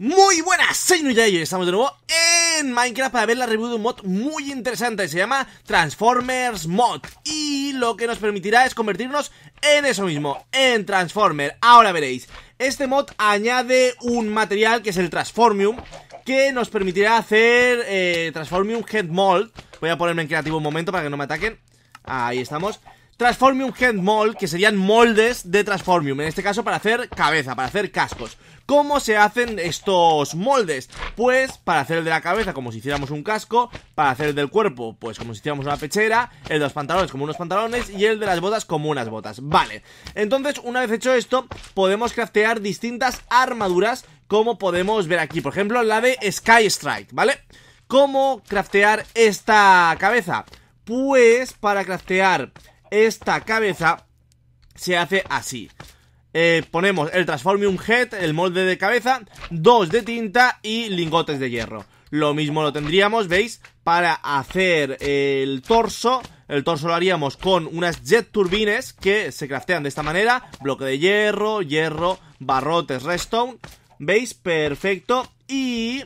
Muy buenas, soy Nuyay estamos de nuevo en Minecraft para ver la review de un mod muy interesante Se llama Transformers Mod Y lo que nos permitirá es convertirnos en eso mismo, en Transformer Ahora veréis, este mod añade un material que es el Transformium Que nos permitirá hacer eh, Transformium Head Mold Voy a ponerme en creativo un momento para que no me ataquen Ahí estamos Transformium Head Mold, que serían moldes de Transformium, en este caso para hacer cabeza, para hacer cascos. ¿Cómo se hacen estos moldes? Pues para hacer el de la cabeza como si hiciéramos un casco, para hacer el del cuerpo pues como si hiciéramos una pechera, el de los pantalones como unos pantalones y el de las botas como unas botas. Vale, entonces una vez hecho esto podemos craftear distintas armaduras como podemos ver aquí, por ejemplo la de Sky Strike, ¿vale? ¿Cómo craftear esta cabeza? Pues para craftear esta cabeza se hace así. Eh, ponemos el Transformium Head, el molde de cabeza, dos de tinta y lingotes de hierro. Lo mismo lo tendríamos, ¿veis? Para hacer el torso. El torso lo haríamos con unas jet turbines que se craftean de esta manera. Bloque de hierro, hierro, barrotes, redstone. ¿Veis? Perfecto. Y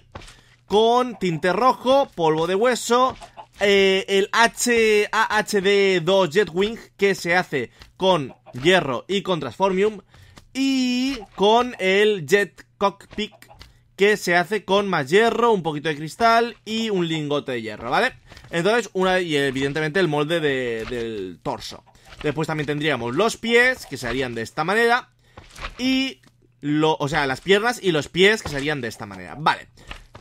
con tinte rojo, polvo de hueso, eh, el HAHD2 Wing que se hace con hierro y con Transformium y con el Jet Cockpit que se hace con más hierro, un poquito de cristal y un lingote de hierro, ¿vale? Entonces, una y evidentemente el molde del torso. Después también tendríamos los pies, que se harían de esta manera. Y, lo, o sea, las piernas y los pies, que se harían de esta manera. Vale.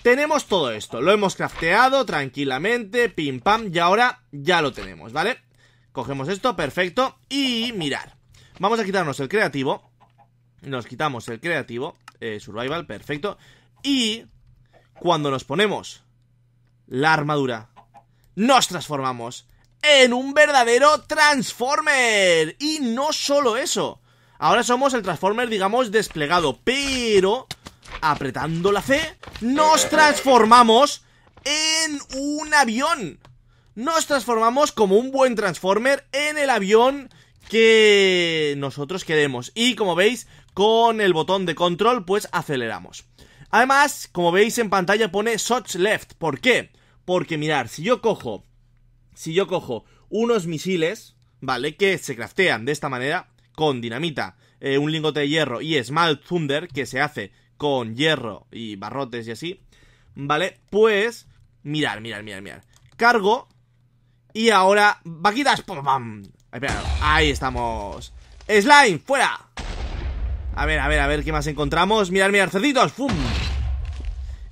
Tenemos todo esto, lo hemos crafteado tranquilamente, pim pam, y ahora ya lo tenemos, ¿vale? Cogemos esto, perfecto, y mirar Vamos a quitarnos el creativo Nos quitamos el creativo eh, Survival, perfecto Y cuando nos ponemos la armadura Nos transformamos en un verdadero Transformer Y no solo eso Ahora somos el Transformer, digamos, desplegado Pero apretando la C, nos transformamos en un avión. Nos transformamos como un buen Transformer en el avión que nosotros queremos. Y como veis, con el botón de control, pues aceleramos. Además, como veis en pantalla pone Such left. ¿Por qué? Porque mirar, si yo cojo, si yo cojo unos misiles, ¿vale? Que se craftean de esta manera, con dinamita, eh, un lingote de hierro y Small Thunder, que se hace con hierro y barrotes y así, ¿vale? Pues, mirar, mirad, mirad, mirad Cargo. Y ahora, vaquitas. ¡Pum, Ahí estamos. Slime, fuera. A ver, a ver, a ver qué más encontramos. Mirad, mirad, cerditos. ¡Fum!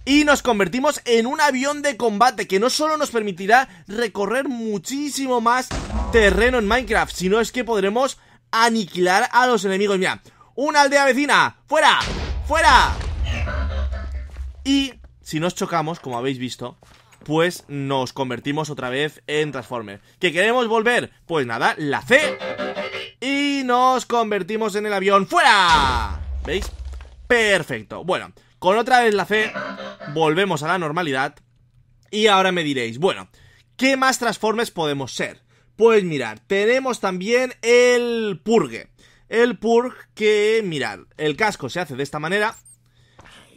Y nos convertimos en un avión de combate que no solo nos permitirá recorrer muchísimo más terreno en Minecraft, sino es que podremos aniquilar a los enemigos. Mira, una aldea vecina, fuera. ¡Fuera! Y si nos chocamos, como habéis visto, pues nos convertimos otra vez en Transformer. ¿Que queremos volver? Pues nada, la C. Y nos convertimos en el avión. ¡Fuera! ¿Veis? Perfecto. Bueno, con otra vez la C, volvemos a la normalidad. Y ahora me diréis, bueno, ¿qué más Transformers podemos ser? Pues mirad, tenemos también el Purgue. El Purg que, mirad, el casco se hace de esta manera.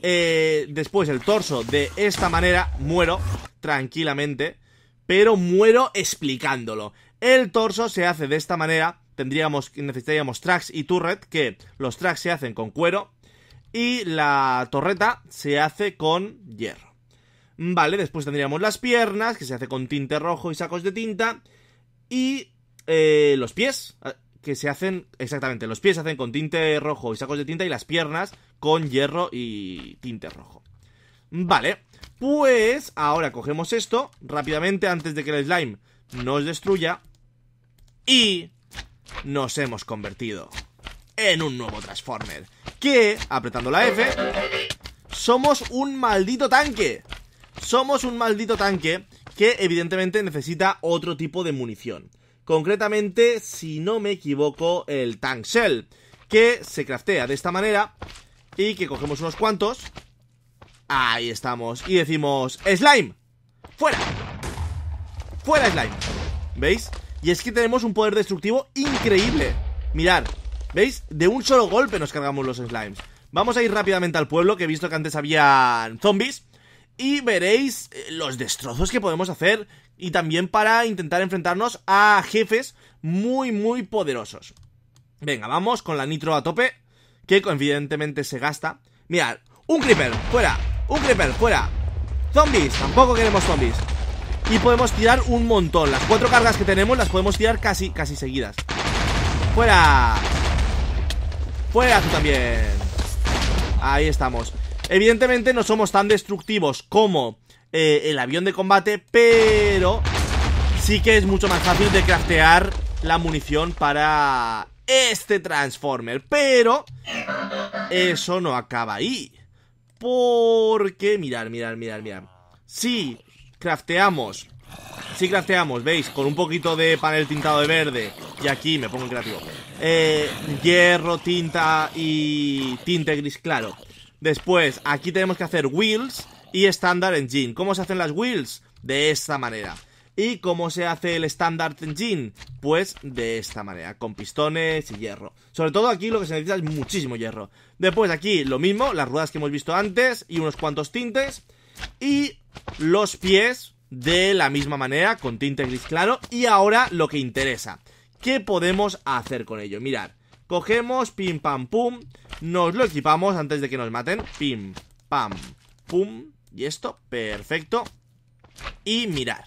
Eh, después el torso de esta manera. Muero tranquilamente. Pero muero explicándolo. El torso se hace de esta manera. Tendríamos, necesitaríamos tracks y turret, que los tracks se hacen con cuero. Y la torreta se hace con hierro. Vale, después tendríamos las piernas, que se hace con tinte rojo y sacos de tinta. Y eh, los pies que se hacen, exactamente, los pies se hacen con tinte rojo y sacos de tinta y las piernas con hierro y tinte rojo. Vale, pues ahora cogemos esto rápidamente antes de que el slime nos destruya y nos hemos convertido en un nuevo Transformer que, apretando la F, somos un maldito tanque. Somos un maldito tanque que evidentemente necesita otro tipo de munición concretamente, si no me equivoco, el Tank Shell, que se craftea de esta manera y que cogemos unos cuantos. Ahí estamos. Y decimos, slime, fuera. Fuera slime. ¿Veis? Y es que tenemos un poder destructivo increíble. Mirad, ¿veis? De un solo golpe nos cargamos los slimes. Vamos a ir rápidamente al pueblo, que he visto que antes había zombies y veréis eh, los destrozos que podemos hacer y también para intentar enfrentarnos a jefes muy muy poderosos. Venga, vamos con la nitro a tope, que evidentemente se gasta. Mirad, un creeper, fuera, un creeper, fuera. Zombies, tampoco queremos zombies. Y podemos tirar un montón, las cuatro cargas que tenemos las podemos tirar casi, casi seguidas. Fuera. Fuera tú también. Ahí estamos. Evidentemente no somos tan destructivos como eh, el avión de combate, pero sí que es mucho más fácil de craftear la munición para este Transformer. Pero eso no acaba ahí. Porque, mirar, mirar, mirar, mirar. Si crafteamos, si crafteamos, veis, con un poquito de panel tintado de verde, y aquí me pongo en creativo, eh, hierro, tinta y tinte gris claro. Después, aquí tenemos que hacer wheels y standard engine. ¿Cómo se hacen las wheels? De esta manera. ¿Y cómo se hace el Standard Engine? Pues de esta manera, con pistones y hierro. Sobre todo aquí lo que se necesita es muchísimo hierro. Después aquí lo mismo, las ruedas que hemos visto antes y unos cuantos tintes. Y los pies de la misma manera, con tinte gris claro. Y ahora lo que interesa, ¿qué podemos hacer con ello? Mirad, cogemos pim pam pum, nos lo equipamos antes de que nos maten Pim, pam, pum Y esto, perfecto Y mirar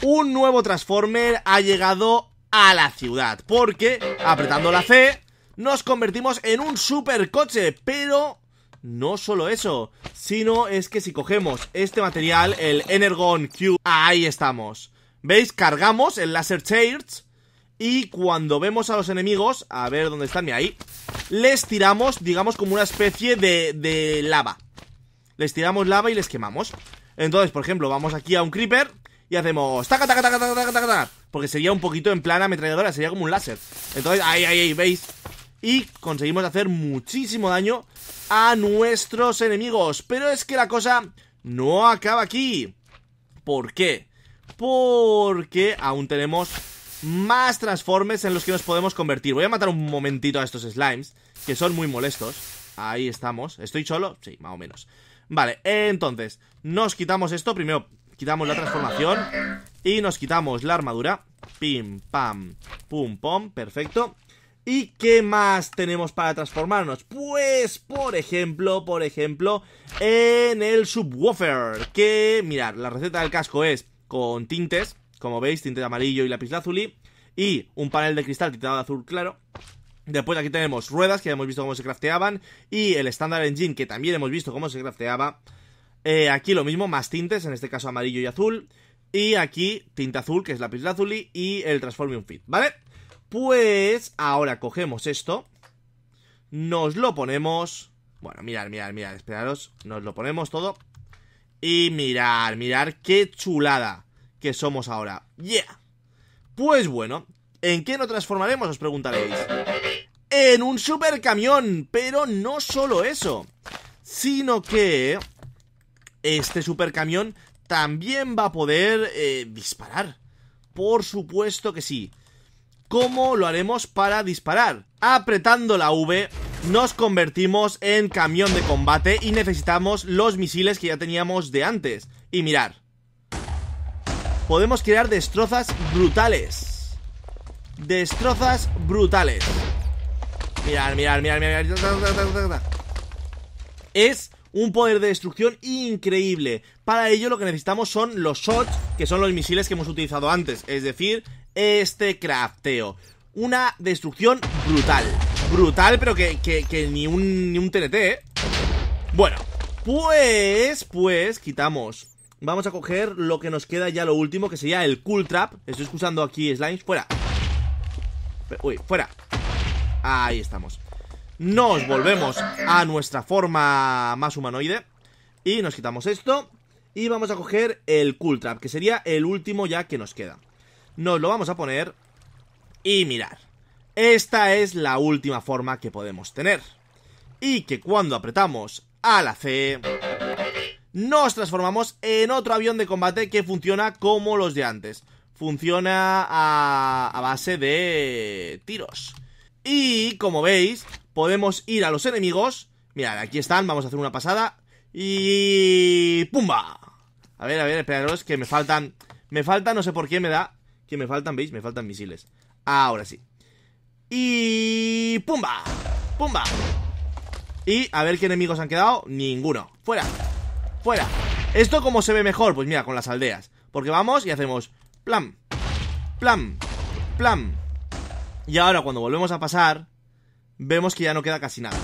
Un nuevo Transformer ha llegado a la ciudad Porque apretando la C Nos convertimos en un supercoche Pero no solo eso Sino es que si cogemos este material El Energon Q Ahí estamos ¿Veis? Cargamos el Laser Charge y cuando vemos a los enemigos, a ver dónde están, mira ahí, les tiramos, digamos, como una especie de, de lava. Les tiramos lava y les quemamos. Entonces, por ejemplo, vamos aquí a un creeper y hacemos taca, taca, taca, taca, taca, taca, porque sería un poquito en plan ametralladora, sería como un láser. Entonces, ahí, ahí, ahí, veis. Y conseguimos hacer muchísimo daño a nuestros enemigos. Pero es que la cosa no acaba aquí. ¿Por qué? Porque aún tenemos más transformes en los que nos podemos convertir. Voy a matar un momentito a estos slimes, que son muy molestos. Ahí estamos. ¿Estoy solo? Sí, más o menos. Vale, entonces, nos quitamos esto. Primero quitamos la transformación y nos quitamos la armadura. Pim, pam, pum, pom. Perfecto. ¿Y qué más tenemos para transformarnos? Pues, por ejemplo, por ejemplo, en el subwoofer. Que, mirad, la receta del casco es con tintes como veis, tinte de amarillo y lápiz lazuli y un panel de cristal tintado de azul claro. Después aquí tenemos ruedas, que ya hemos visto cómo se crafteaban, y el Standard Engine, que también hemos visto cómo se crafteaba. Eh, aquí lo mismo, más tintes, en este caso amarillo y azul. Y aquí tinta azul, que es lazuli y el Transformium Fit, ¿vale? Pues ahora cogemos esto, nos lo ponemos... Bueno, mirad, mirad, mirad, esperaros, nos lo ponemos todo. Y mirar, mirar qué chulada que somos ahora. ¡Yeah! Pues bueno, ¿en qué nos transformaremos? Os preguntaréis. En un super camión, pero no solo eso, sino que este super camión también va a poder eh, disparar. Por supuesto que sí. ¿Cómo lo haremos para disparar? Apretando la V nos convertimos en camión de combate y necesitamos los misiles que ya teníamos de antes. Y mirar, podemos crear destrozas brutales. Destrozas brutales. Mirad, mirad, mirad, mirad. Es un poder de destrucción increíble. Para ello lo que necesitamos son los shots, que son los misiles que hemos utilizado antes, es decir, este crafteo. Una destrucción brutal. Brutal, pero que, ni, un, ni un TNT, ¿eh? Bueno, pues, pues, quitamos Vamos a coger lo que nos queda ya lo último, que sería el Cool Trap. Estoy escuchando aquí slimes. ¡Fuera! Uy, fuera. Ahí estamos. Nos volvemos a nuestra forma más humanoide. Y nos quitamos esto. Y vamos a coger el Cool Trap, que sería el último ya que nos queda. Nos lo vamos a poner. Y mirar. Esta es la última forma que podemos tener. Y que cuando apretamos a la C nos transformamos en otro avión de combate que funciona como los de antes. Funciona a, base de tiros. Y como veis, podemos ir a los enemigos. Mirad, aquí están, vamos a hacer una pasada. Y... ¡Pumba! A ver, a ver, esperaros que me faltan... Me faltan, no sé por qué me da... Que me faltan, ¿veis? Me faltan misiles. Ahora sí. Y... ¡Pumba! ¡Pumba! Y a ver qué enemigos han quedado. Ninguno. ¡Fuera! fuera ¿Esto como se ve mejor? Pues mira, con las aldeas Porque vamos y hacemos Plam, plam Plam Y ahora cuando volvemos a pasar Vemos que ya no queda casi nada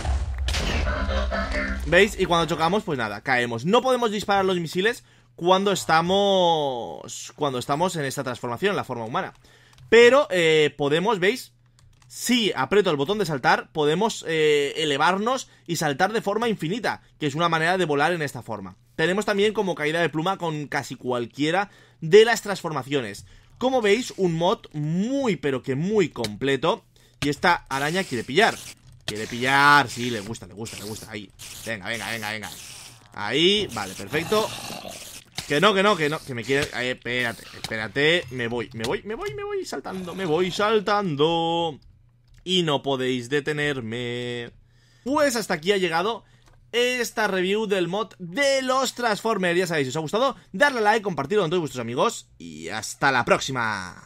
¿Veis? Y cuando chocamos, pues nada, caemos No podemos disparar los misiles cuando estamos cuando estamos en esta transformación, en la forma humana. Pero eh, podemos, ¿veis? Si aprieto el botón de saltar, podemos eh, elevarnos y saltar de forma infinita, que es una manera de volar en esta forma. Tenemos también como caída de pluma con casi cualquiera de las transformaciones. Como veis, un mod muy pero que muy completo. Y esta araña quiere pillar. Quiere pillar, sí, le gusta, le gusta, le gusta. Ahí, venga, venga, venga, venga. Ahí, vale, perfecto. Que no, que no, que no, que me quiere... Eh, espérate, espérate, me voy, me voy, me voy, me voy saltando, me voy saltando. Y no podéis detenerme. Pues hasta aquí ha llegado esta review del mod de los Transformers. Ya sabéis, si os ha gustado, darle like, compartirlo con todos vuestros amigos y hasta la próxima.